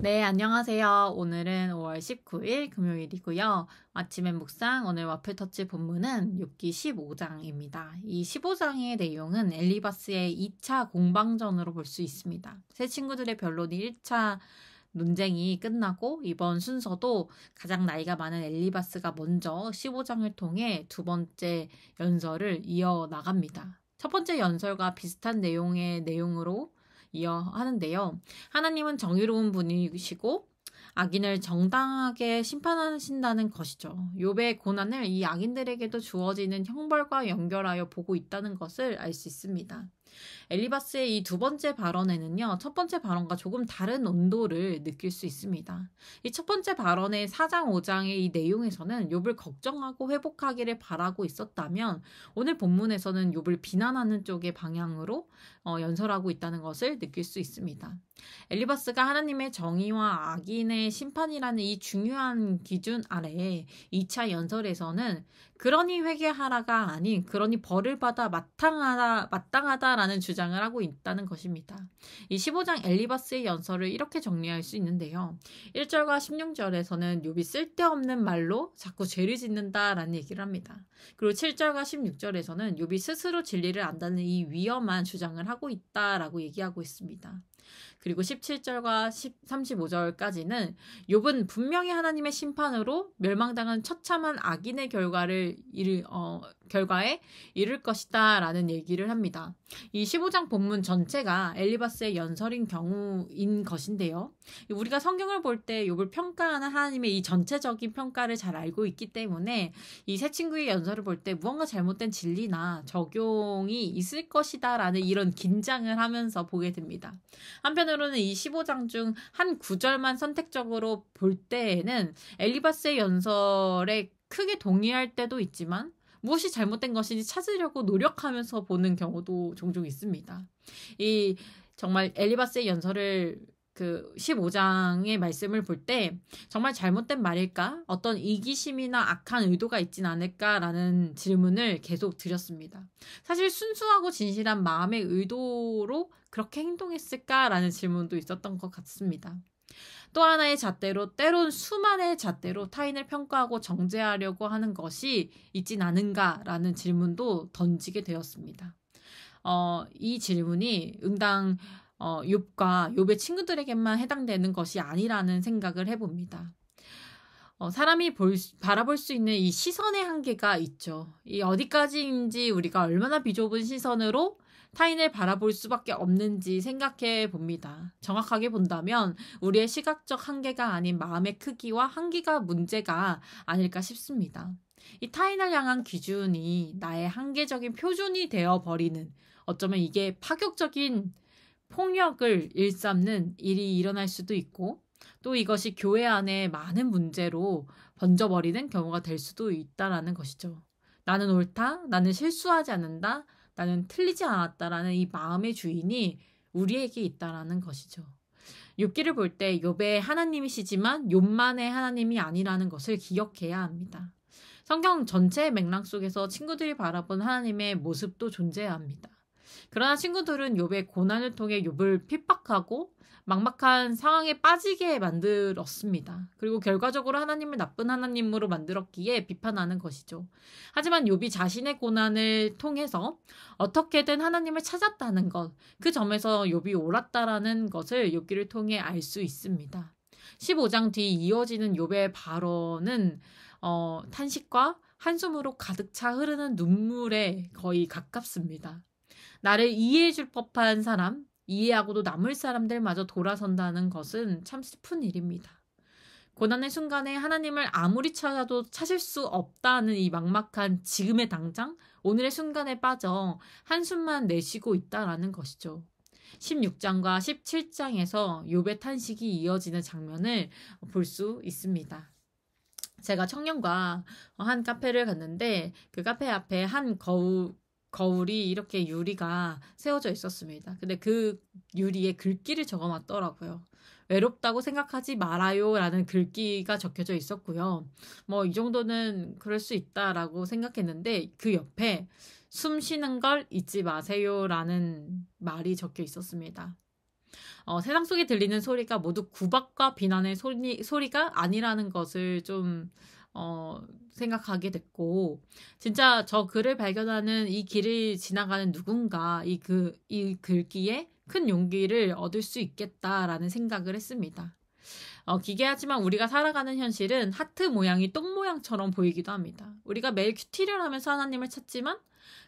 네, 안녕하세요. 오늘은 5월 19일 금요일이고요. 아침엔 묵상 오늘 와플 터치 본문은 6기 15장입니다. 이 15장의 내용은 엘리바스의 2차 공방전으로 볼 수 있습니다. 세 친구들의 변론이 1차 논쟁이 끝나고 이번 순서도 가장 나이가 많은 엘리바스가 먼저 15장을 통해 두 번째 연설을 이어 나갑니다. 첫 번째 연설과 비슷한 내용의 내용으로 이어하는데요. 하나님은 정의로운 분이시고 악인을 정당하게 심판하신다는 것이죠. 요배의 고난을 이 악인들에게도 주어지는 형벌과 연결하여 보고 있다는 것을 알 수 있습니다. 엘리바스의 이 두 번째 발언에는요, 첫 번째 발언과 조금 다른 온도를 느낄 수 있습니다. 이 첫 번째 발언의 사장오장의이 내용에서는 욥을 걱정하고 회복하기를 바라고 있었다면 오늘 본문에서는 욥을 비난하는 쪽의 방향으로 어, 연설하고 있다는 것을 느낄 수 있습니다. 엘리바스가 하나님의 정의와 악인의 심판이라는 이 중요한 기준 아래에 2차 연설에서는 그러니 회개하라가 아닌 그러니 벌을 받아 마땅하다 마땅하다라는 있다라는 주장을 하고 있다는 것입니다. 이 15장 엘리바스의 연설을 이렇게 정리할 수 있는데요. 1절과 16절에서는 욥이 쓸데없는 말로 자꾸 죄를 짓는다라는 얘기를 합니다. 그리고 7절과 16절에서는 욥이 스스로 진리를 안다는 이 위험한 주장을 하고 있다라고 얘기하고 있습니다. 그리고 17절과 10, 35절까지는 욥은 분명히 하나님의 심판으로 멸망당한 처참한 악인의 결과를 일, 어, 결과에 이를 것이다 라는 얘기를 합니다. 이 15장 본문 전체가 엘리바스의 연설인 경우인 것인데요. 우리가 성경을 볼때 욥을 평가하는 하나님의 이 전체적인 평가를 잘 알고 있기 때문에 이세 친구의 연설을 볼 때 무언가 잘못된 진리나 적용이 있을 것이다 라는 이런 긴장을 하면서 보게 됩니다. 한편으로는 이 15장 중 한 구절만 선택적으로 볼 때에는 엘리바스의 연설에 크게 동의할 때도 있지만 무엇이 잘못된 것인지 찾으려고 노력하면서 보는 경우도 종종 있습니다. 이 정말 엘리바스의 연설을 그 15장의 말씀을 볼 때 정말 잘못된 말일까? 어떤 이기심이나 악한 의도가 있진 않을까라는 질문을 계속 드렸습니다. 사실 순수하고 진실한 마음의 의도로 그렇게 행동했을까라는 질문도 있었던 것 같습니다. 또 하나의 잣대로 때론 수만의 잣대로 타인을 평가하고 정제하려고 하는 것이 있진 않은가라는 질문도 던지게 되었습니다. 어, 이 질문이 응당 어, 욥과 욥의 친구들에게만 해당되는 것이 아니라는 생각을 해봅니다. 어, 사람이 볼, 바라볼 수 있는 이 시선의 한계가 있죠. 이 어디까지인지 우리가 얼마나 비좁은 시선으로 타인을 바라볼 수밖에 없는지 생각해 봅니다. 정확하게 본다면 우리의 시각적 한계가 아닌 마음의 크기와 한계가 문제가 아닐까 싶습니다. 이 타인을 향한 기준이 나의 한계적인 표준이 되어 버리는 어쩌면 이게 파격적인 폭력을 일삼는 일이 일어날 수도 있고 또 이것이 교회 안에 많은 문제로 번져버리는 경우가 될 수도 있다라는 것이죠. 나는 옳다, 나는 실수하지 않는다, 나는 틀리지 않았다라는 이 마음의 주인이 우리에게 있다라는 것이죠. 욥기를 볼 때 욥의 하나님이시지만 욥만의 하나님이 아니라는 것을 기억해야 합니다. 성경 전체의 맥락 속에서 친구들이 바라본 하나님의 모습도 존재합니다. 그러나 친구들은 욥의 고난을 통해 욥을 핍박하고 막막한 상황에 빠지게 만들었습니다. 그리고 결과적으로 하나님을 나쁜 하나님으로 만들었기에 비판하는 것이죠. 하지만 요비 자신의 고난을 통해서 어떻게든 하나님을 찾았다는 것, 그 점에서 요비 옳았다라는 것을 요기를 통해 알 수 있습니다. 15장 뒤 이어지는 요배의 발언은 어, 탄식과 한숨으로 가득 차 흐르는 눈물에 거의 가깝습니다. 나를 이해해 줄 법한 사람, 이해하고도 남을 사람들마저 돌아선다는 것은 참 슬픈 일입니다. 고난의 순간에 하나님을 아무리 찾아도 찾을 수 없다는 이 막막한 지금의 당장, 오늘의 순간에 빠져 한숨만 내쉬고 있다라는 것이죠. 16장과 17장에서 요배 탄식이 이어지는 장면을 볼 수 있습니다. 제가 청년과 한 카페를 갔는데 그 카페 앞에 한 거울 거울이 이렇게 유리가 세워져 있었습니다. 근데 그 유리에 글귀를 적어 놨더라고요. 외롭다고 생각하지 말아요라는 글귀가 적혀져 있었고요. 뭐 이 정도는 그럴 수 있다라고 생각했는데 그 옆에 숨 쉬는 걸 잊지 마세요라는 말이 적혀 있었습니다. 어, 세상 속에 들리는 소리가 모두 구박과 비난의 소리, 소리가 아니라는 것을 좀 어, 생각하게 됐고, 진짜 저 글을 발견하는 이 길을 지나가는 누군가, 이 그, 이 글귀에 큰 용기를 얻을 수 있겠다라는 생각을 했습니다. 어, 기괴하지만 우리가 살아가는 현실은 하트 모양이 똥 모양처럼 보이기도 합니다. 우리가 매일 큐티를 하면서 하나님을 찾지만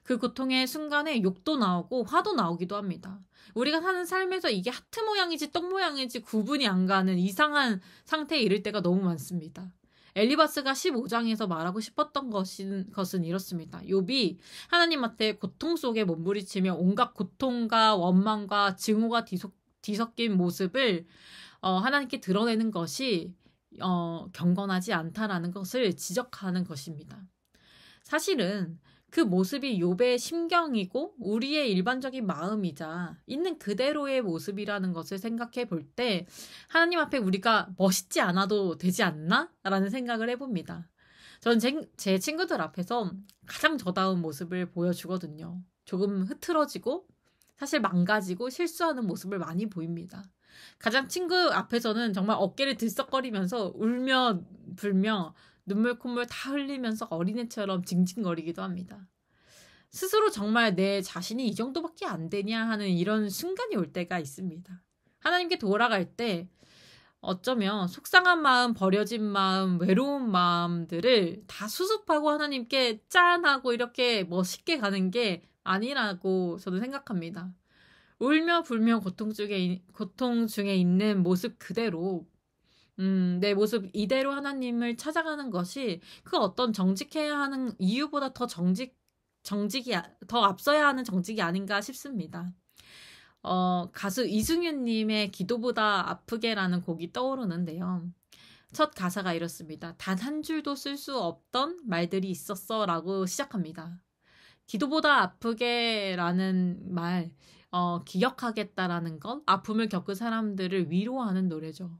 그 고통의 순간에 욕도 나오고 화도 나오기도 합니다. 우리가 사는 삶에서 이게 하트 모양이지 똥 모양이지 구분이 안 가는 이상한 상태에 이를 때가 너무 많습니다. 엘리바스가 15장에서 말하고 싶었던 것인, 것은 이렇습니다. 욥이 하나님한테 고통 속에 몸부리치며 온갖 고통과 원망과 증오가 뒤속, 뒤섞인 모습을 어, 하나님께 드러내는 것이 어, 경건하지 않다라는 것을 지적하는 것입니다. 사실은 그 모습이 요배의 심경이고 우리의 일반적인 마음이자 있는 그대로의 모습이라는 것을 생각해 볼 때 하나님 앞에 우리가 멋있지 않아도 되지 않나? 라는 생각을 해봅니다. 저는 제, 제 친구들 앞에서 가장 저다운 모습을 보여주거든요. 조금 흐트러지고 사실 망가지고 실수하는 모습을 많이 보입니다. 가장 친구 앞에서는 정말 어깨를 들썩거리면서 울며 불며 눈물 콧물 다 흘리면서 어린애처럼 징징거리기도 합니다. 스스로 정말 내 자신이 이 정도밖에 안 되냐 하는 이런 순간이 올 때가 있습니다. 하나님께 돌아갈 때 어쩌면 속상한 마음, 버려진 마음, 외로운 마음들을 다 수습하고 하나님께 짠하고 이렇게 멋있게 가는 게 아니라고 저는 생각합니다. 울며 불며 고통 중에, 고통 중에 있는 모습 그대로 음, 내 모습 이대로 하나님을 찾아가는 것이 그 어떤 정직해야 하는 이유보다 더 정직, 정직이, 더 앞서야 하는 정직이 아닌가 싶습니다. 어, 가수 이승윤님의 기도보다 아프게라는 곡이 떠오르는데요. 첫 가사가 이렇습니다. 단 한 줄도 쓸 수 없던 말들이 있었어 라고 시작합니다. 기도보다 아프게라는 말, 어, 기억하겠다라는 건 아픔을 겪은 사람들을 위로하는 노래죠.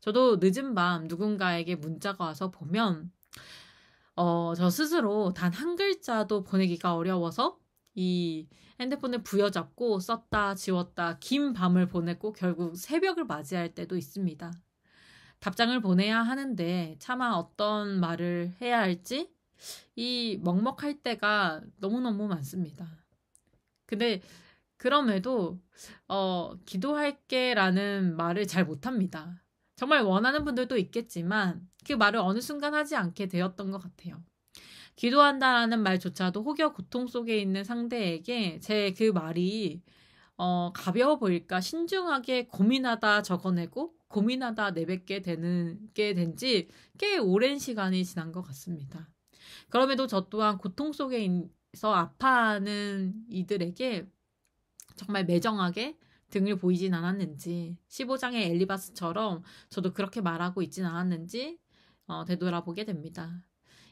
저도 늦은 밤 누군가에게 문자가 와서 보면 어, 저 스스로 단 한 글자도 보내기가 어려워서 이 핸드폰을 부여잡고 썼다 지웠다 긴 밤을 보냈고 결국 새벽을 맞이할 때도 있습니다. 답장을 보내야 하는데 차마 어떤 말을 해야 할지 이 먹먹할 때가 너무너무 많습니다. 근데 그럼에도 어, 기도할게라는 말을 잘 못합니다. 정말 원하는 분들도 있겠지만 그 말을 어느 순간 하지 않게 되었던 것 같아요. 기도한다라는 말조차도 혹여 고통 속에 있는 상대에게 제 그 말이 어, 가벼워 보일까 신중하게 고민하다 적어내고 고민하다 내뱉게 되는 게 된 지 꽤 오랜 시간이 지난 것 같습니다. 그럼에도 저 또한 고통 속에서 아파하는 이들에게 정말 매정하게 등을 보이진 않았는지 15장의 엘리바스처럼 저도 그렇게 말하고 있진 않았는지 어, 되돌아보게 됩니다.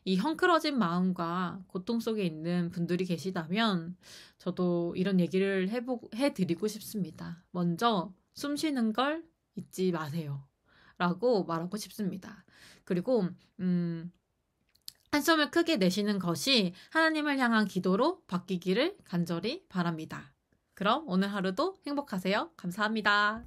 이 헝클어진 마음과 고통 속에 있는 분들이 계시다면 저도 이런 얘기를 해보, 해드리고 싶습니다. 먼저 숨 쉬는 걸 잊지 마세요. 라고 말하고 싶습니다. 그리고, 음, 한숨을 크게 내쉬는 것이 하나님을 향한 기도로 바뀌기를 간절히 바랍니다. 그럼 오늘 하루도 행복하세요. 감사합니다.